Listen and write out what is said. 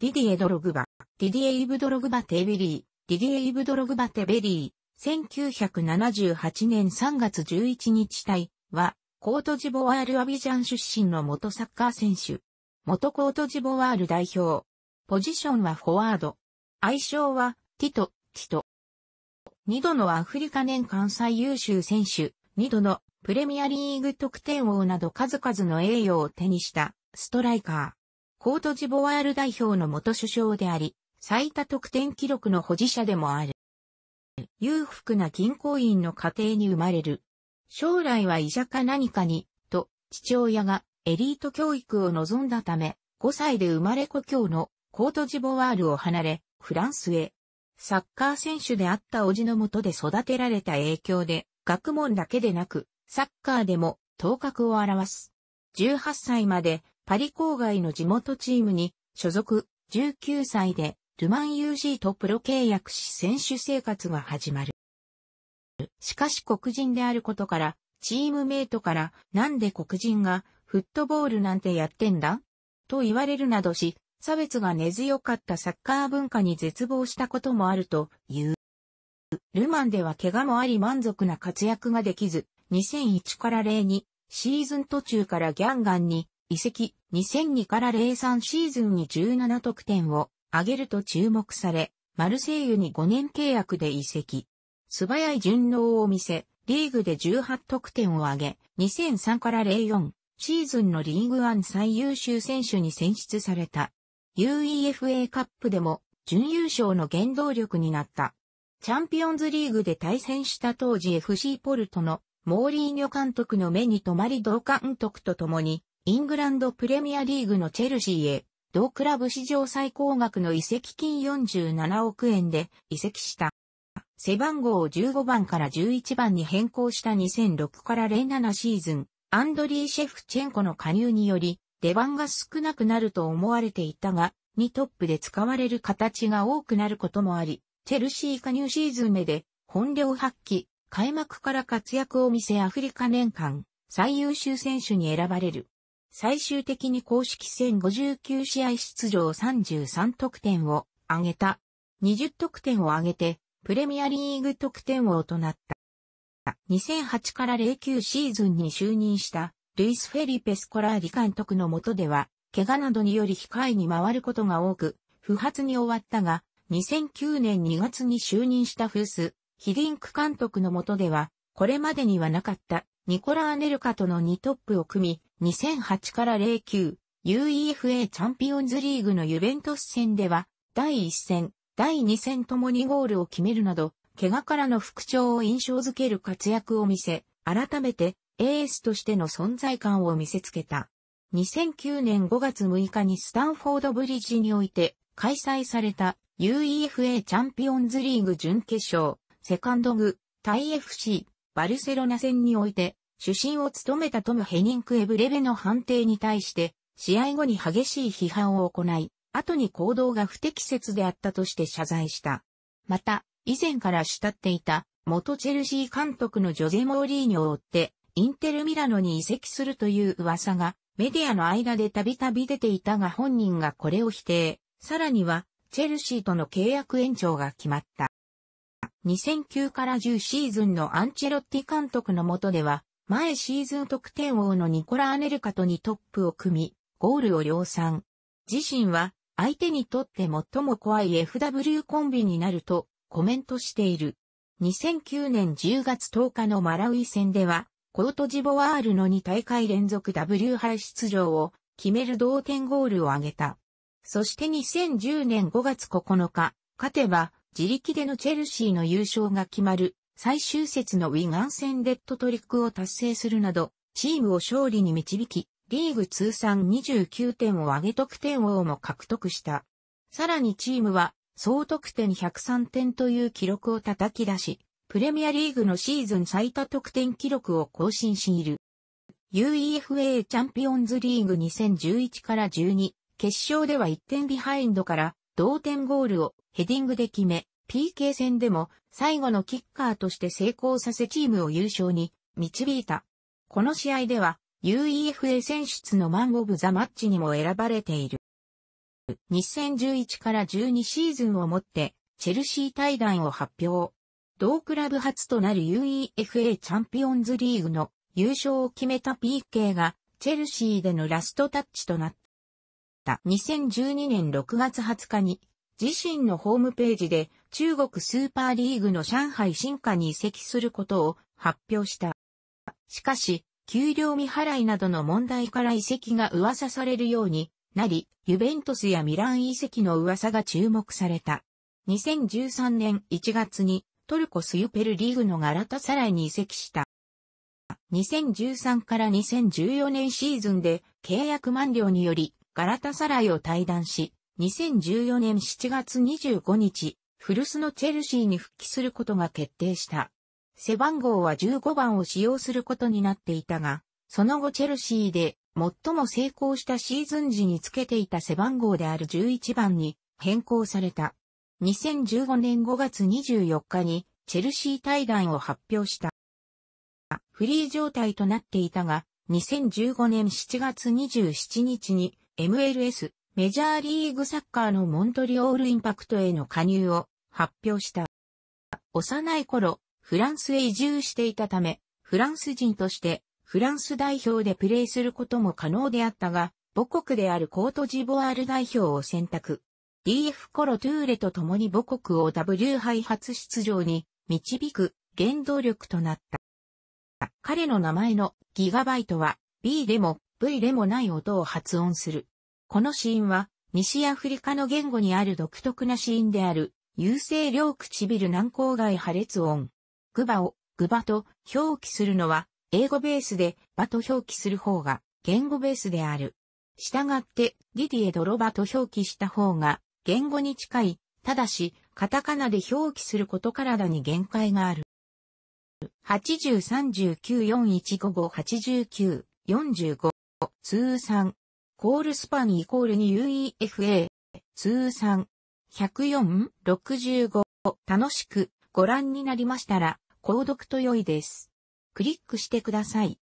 ディディエ・ドログバ、ディディエ・イブ・ドログバ・テベリー、ディディエ・イブ・ドログバ・テベリー、1978年3月11日隊は、コートジボワール・アビジャン出身の元サッカー選手。元コートジボワール代表。ポジションはフォワード。愛称は、ティト、ティト。二度のアフリカ年間最優秀選手、二度のプレミアリーグ得点王など数々の栄誉を手にしたストライカー。コートジボワール代表の元首相であり、最多得点記録の保持者でもある。裕福な銀行員の家庭に生まれる。将来は医者か何かに、と、父親がエリート教育を望んだため、5歳で生まれ故郷のコートジボワールを離れ、フランスへ。サッカー選手であった叔父のもとで育てられた影響で、学問だけでなく、サッカーでも頭角を表す。18歳までパリ郊外の地元チームに所属、19歳でルマン UG とプロ契約し選手生活が始まる。しかし黒人であることから、チームメイトからなんで黒人がフットボールなんてやってんだと言われるなどし、差別が根強かったサッカー文化に絶望したこともあるという。ルマンでは怪我もあり満足な活躍ができず、2001から0にシーズン途中からギャンガンに移籍、2002から03シーズンに17得点を上げると注目され、マルセイユに5年契約で移籍。素早い順応を見せ、リーグで18得点を挙げ、2003から04シーズンのリーグワン最優秀選手に選出された。UEFA カップでも準優勝の原動力になった。チャンピオンズリーグで対戦した当時 FC ポルトのモーリーニョ監督の目に留まり同監督と共にイングランドプレミアリーグのチェルシーへ、同クラブ史上最高額の移籍金47億円で移籍した。背番号を15番から11番に変更した2006から07シーズン、アンドリー・シェフチェンコの加入により、出番が少なくなると思われていたが、2トップで使われる形が多くなることもあり、チェルシー加入シーズン目で本領発揮、開幕から活躍を見せアフリカ年間最優秀選手に選ばれる。最終的に公式戦59試合出場33得点を挙げた。20得点を挙げて、プレミアリーグ得点王となった。2008から09シーズンに就任した、ルイス・フェリペス・コラーリ監督の下では、怪我などにより控えに回ることが多く、不発に終わったが、2009年2月に就任したフース、ヒディンク監督の下では、これまでにはなかったニコラ・アネルカとの2トップを組み、2008から09、UEFA チャンピオンズリーグのユベントス戦では、第1戦、第2戦ともにゴールを決めるなど、怪我からの復調を印象づける活躍を見せ、改めてエースとしての存在感を見せつけた。2009年5月6日にスタンフォードブリッジにおいて開催された UEFA チャンピオンズリーグ準決勝、セカンドグ、タイ FC、バルセロナ戦において主審を務めたトム・ヘニンク・エブレベの判定に対して、試合後に激しい批判を行い、後に行動が不適切であったとして謝罪した。また、以前から慕っていた、元チェルシー監督のジョゼ・モーリーニョを追って、インテル・ミラノに移籍するという噂が、メディアの間でたびたび出ていたが本人がこれを否定。さらには、チェルシーとの契約延長が決まった。2009から10シーズンのアンチェロッティ監督の下では、前シーズン得点王のニコラ・アネルカとにトップを組み、ゴールを量産。自身は、相手にとって最も怖い FW コンビになると、コメントしている。2009年10月10日のマラウイ戦では、コートジボワールの2大会連続 W 杯出場を決める同点ゴールを挙げた。そして2010年5月9日、勝てば自力でのチェルシーの優勝が決まる最終節のウィガン戦デッドトリックを達成するなど、チームを勝利に導き、リーグ通算29点を上げ得点王も獲得した。さらにチームは、総得点103点という記録を叩き出し、プレミアリーグのシーズン最多得点記録を更新している。UEFA チャンピオンズリーグ2011から12、決勝では1点ビハインドから同点ゴールをヘディングで決め、PK 戦でも最後のキッカーとして成功させチームを優勝に導いた。この試合では UEFA 選出のマン・オブ・ザ・マッチにも選ばれている。2011から12シーズンをもってチェルシー対談を発表。同クラブ初となる UEFA チャンピオンズリーグの優勝を決めた PK がチェルシーでのラストタッチとなった。2012年6月20日に自身のホームページで中国スーパーリーグの上海新化に移籍することを発表した。しかし、給料未払いなどの問題から移籍が噂されるようになり、ユベントスやミラン移籍の噂が注目された。2013年1月にトルコスユペルリーグのガラタサライに移籍した。2013から2014年シーズンで契約満了によりガラタサライを退団し、2014年7月25日、古巣のチェルシーに復帰することが決定した。背番号は15番を使用することになっていたが、その後チェルシーで最も成功したシーズン時につけていた背番号である11番に変更された。2015年5月24日にチェルシー対談を発表した。フリー状態となっていたが、2015年7月27日に MLS メジャーリーグサッカーのモントリオールインパクトへの加入を発表した。幼い頃、フランスへ移住していたため、フランス人としてフランス代表でプレーすることも可能であったが、母国であるコートジボワール代表を選択。DF コロトゥーレと共に母国を W 杯初出場に導く原動力となった。彼の名前のギガバイトは B でも V でもない音を発音する。このシーンは、西アフリカの言語にある独特なシーンである、優勢両唇軟口外破裂音。グバを、グバと表記するのは、英語ベースで、バと表記する方が、言語ベースである。従って、ディディエ・ドロバと表記した方が、言語に近い、ただし、カタカナで表記することからだに限界がある。803941558945通算コールスパンイコールに UEFA、通算、104-65、楽しくご覧になりましたら、購読と良いです。クリックしてください。